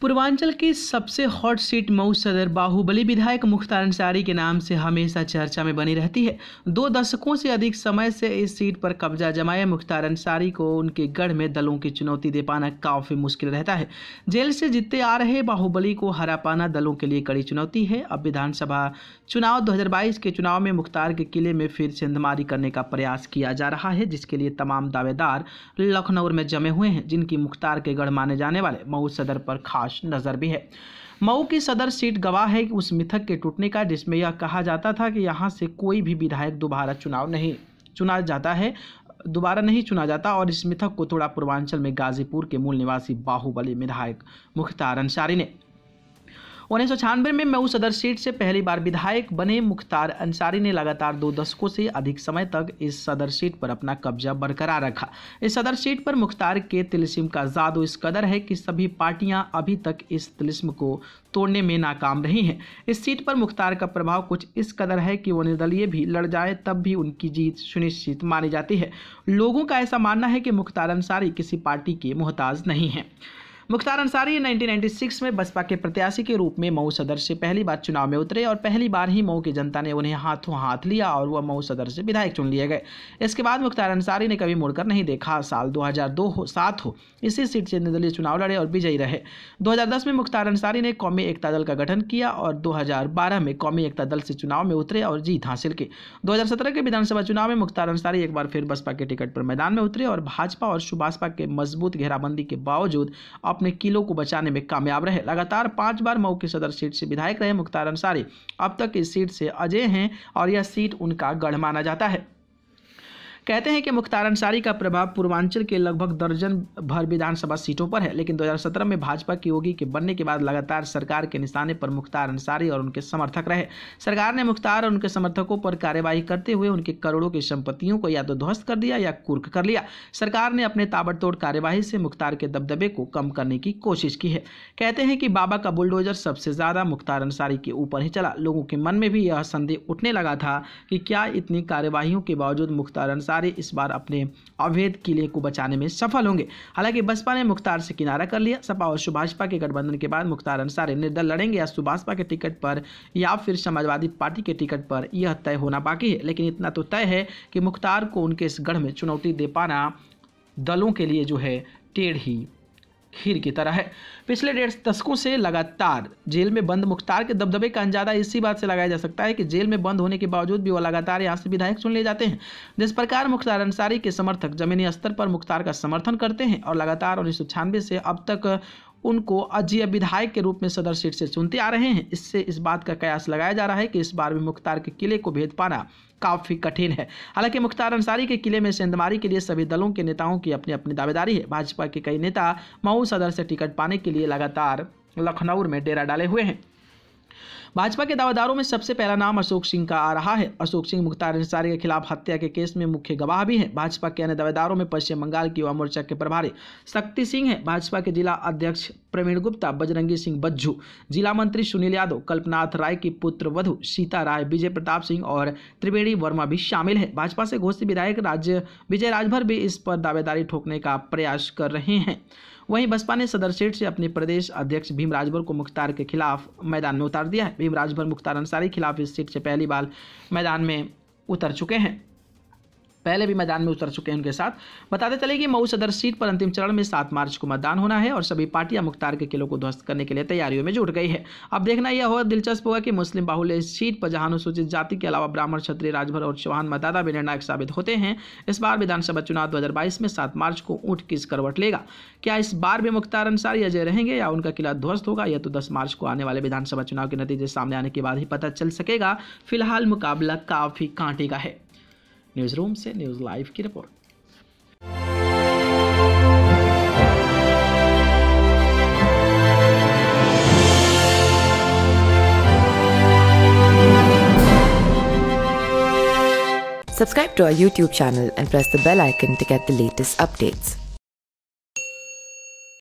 पूर्वांचल की सबसे hot seat Mau सदर बाहुबली विधायक मुख्तार अंसारी के नाम से हमेशा चर्चा में बनी रहती है दो दशकों से अधिक समय से इस सीट पर कब्जा जमाए मुख्तार अंसारी को उनके गढ़ में दलों की चुनौती दे पाना काफ़ी मुश्किल रहता है जेल से जीतते आ रहे बाहुबली को हरा पाना दलों के लिए कड़ी चुनौती है अब विधानसभा चुनाव दो के चुनाव में मुख्तार के किले में फिर छिंदमारी करने का प्रयास किया जा रहा है जिसके लिए तमाम दावेदार लखनऊ में जमे हुए हैं जिनकी मुख्तार के गढ़ माने जाने वाले मऊ सदर पर खास प्रकाश नजर भी है मऊ की सदर सीट गवाह है उस मिथक के टूटने का जिसमें यह कहा जाता था कि यहाँ से कोई भी विधायक दोबारा चुनाव नहीं चुना जाता है दोबारा नहीं चुना जाता और इस मिथक को थोड़ा पूर्वांचल में गाजीपुर के मूल निवासी बाहुबली विधायक मुख्तार अंसारी ने उन्नीस सौ में मऊ सदर सीट से पहली बार विधायक बने मुख्तार अंसारी ने लगातार दो दशकों से अधिक समय तक इस सदर सीट पर अपना कब्जा बरकरार रखा इस सदर सीट पर मुख्तार के तिलस्म का जादू इस कदर है कि सभी पार्टियां अभी तक इस तिलस्म को तोड़ने में नाकाम रही हैं इस सीट पर मुख्तार का प्रभाव कुछ इस कदर है कि वो निर्दलीय भी लड़ जाए तब भी उनकी जीत सुनिश्चित मानी जाती है लोगों का ऐसा मानना है कि मुख्तार अंसारी किसी पार्टी के मोहताज नहीं है मुख्तार अंसारी 1996 में बसपा के प्रत्याशी के रूप में मऊ सदर से पहली बार चुनाव में उतरे और पहली बार ही मऊ की जनता ने उन्हें हाथों हाथ लिया और वह मऊ सदर से विधायक चुन लिए गए इसके बाद मुख्तार अंसारी ने कभी मुड़कर नहीं देखा साल 2002 हो सात हो इसी सीट से निर्दलीय चुनाव लड़े और विजयी रहे 2010 में मुख्तार अंसारी ने कौमी एकता दल का गठन किया और 2012 में कौमी एकता दल से चुनाव में उतरे और जीत हासिल की 2017 के विधानसभा चुनाव में मुख्तार अंसारी एक बार फिर बसपा के टिकट पर मैदान में उतरे और भाजपा और सुभाषपा के मजबूत घेराबंदी के बावजूद अपने किलो को बचाने में कामयाब रहे लगातार पांच बार मऊ की सदर सीट से विधायक रहे मुख्तार अंसारी अब तक इस सीट से अजय हैं और यह सीट उनका गढ़ माना जाता है कहते हैं कि मुख्तार अंसारी का प्रभाव पूर्वांचल के लगभग दर्जन भर विधानसभा सीटों पर है लेकिन 2017 में भाजपा की योगी के बनने के बाद लगातार सरकार के निशाने पर मुख्तार अंसारी और उनके समर्थक रहे सरकार ने मुख्तार और उनके समर्थकों पर कार्यवाही करते हुए उनके करोड़ों की संपत्तियों को या तो ध्वस्त कर दिया या कुर्क कर लिया सरकार ने अपने ताबड़तोड़ कार्यवाही से मुख्तार के दबदबे को कम करने की कोशिश की है कहते हैं कि बाबा का बुलडोजर सबसे ज़्यादा मुख्तार अंसारी के ऊपर ही चला लोगों के मन में भी यह संदेह उठने लगा था कि क्या इतनी कार्यवाही के बावजूद मुख्तार अंसारी सितारे इस बार अपने अवैध किले को बचाने में सफल होंगे हालांकि बसपा ने मुख्तार से किनारा कर लिया सपा और सुभाषपा के गठबंधन के बाद मुख्तार अंसारी निर्दल लड़ेंगे या सुभाषपा के टिकट पर या फिर समाजवादी पार्टी के टिकट पर यह तय होना बाकी है लेकिन इतना तो तय है कि मुख्तार को उनके इस गढ़ में चुनौती दे पाना दलों के लिए जो है टेढ़ ही हीर की तरह है पिछले डेढ़ दशकों से लगातार जेल में बंद मुख्तार के दबदबे का अंजादा इसी बात से लगाया जा सकता है कि जेल में बंद होने के बावजूद भी वह लगातार यहाँ से विधायक चुन लिए जाते हैं जिस प्रकार मुख्तार अंसारी के समर्थक जमीनी स्तर पर मुख्तार का समर्थन करते हैं और लगातार उन्नीस से अब तक उनको अजय विधायक के रूप में सदर सीट से चुनते आ रहे हैं इससे इस बात का कयास लगाया जा रहा है कि इस बार भी मुख्तार के किले को भेद पाना काफ़ी कठिन है हालांकि मुख्तार अंसारी के किले में सेंधमारी के लिए सभी दलों के नेताओं की अपनी अपनी दावेदारी है भाजपा के कई नेता मऊ सदर से टिकट पाने के लिए लगातार लखनऊ में डेरा डाले हुए हैं भाजपा के दावेदारों में सबसे पहला नाम अशोक सिंह का आ रहा है अशोक सिंह मुख्तार अंसारी के खिलाफ हत्या के केस में मुख्य गवाह भी है भाजपा के अन्य दावेदारों में पश्चिम बंगाल की युवा मोर्चा के प्रभारी शक्ति सिंह है भाजपा के जिला अध्यक्ष प्रवीण गुप्ता बजरंगी सिंह बज्जू जिला मंत्री सुनील यादव कल्पनाथ राय की पुत्र वधु सीता राय विजय प्रताप सिंह और त्रिवेणी वर्मा भी शामिल है भाजपा से घोषित विधायक राज्य विजय राजभर भी इस पर दावेदारी ठोकने का प्रयास कर रहे हैं वहीं बसपा ने सदर सीट से अपने प्रदेश अध्यक्ष भीम राजभर को मुख्तार के खिलाफ मैदान में उतार दिया है भीम राजभर मुख्तार अंसारी खिलाफ इस सीट से पहली बार मैदान में उतर चुके हैं पहले भी मैदान में उतर चुके हैं उनके साथ बताते चले कि मऊ सदर सीट पर अंतिम चरण में सात मार्च को मतदान होना है और सभी पार्टियां मुख्तार के किलों को ध्वस्त करने के लिए तैयारियों में जुट गई है अब देखना यह होगा दिलचस्प होगा कि मुस्लिम बाहुल्य सीट पर जहां अनुसूचित जाति के अलावा ब्राह्मण क्षत्रिय राजभर और चौहान मतदाता भी निर्णायक साबित होते हैं इस बार विधानसभा चुनाव दो में सात मार्च को ऊँट किस करवट लेगा क्या इस बार भी मुख्तार अंसारी अजय रहेंगे या उनका किला ध्वस्त होगा यह तो दस मार्च को आने वाले विधानसभा चुनाव के नतीजे सामने आने के बाद ही पता चल सकेगा फिलहाल मुकाबला काफी कांटे का है न्यूज़रूम से न्यूज़ लाइव की report Subscribe to our YouTube channel and press the bell icon to get the latest updates.